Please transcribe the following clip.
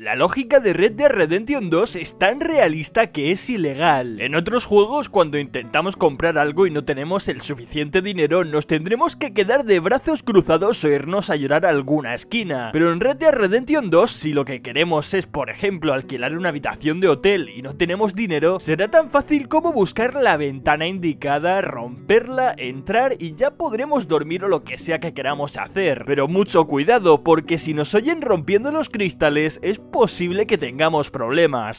La lógica de Red Dead Redemption 2 es tan realista que es ilegal. En otros juegos, cuando intentamos comprar algo y no tenemos el suficiente dinero, nos tendremos que quedar de brazos cruzados o irnos a llorar a alguna esquina. Pero en Red Dead Redemption 2, si lo que queremos es, por ejemplo, alquilar una habitación de hotel y no tenemos dinero, será tan fácil como buscar la ventana indicada, romperla, entrar y ya podremos dormir o lo que sea que queramos hacer. Pero mucho cuidado, porque si nos oyen rompiendo los cristales es posible que tengamos problemas.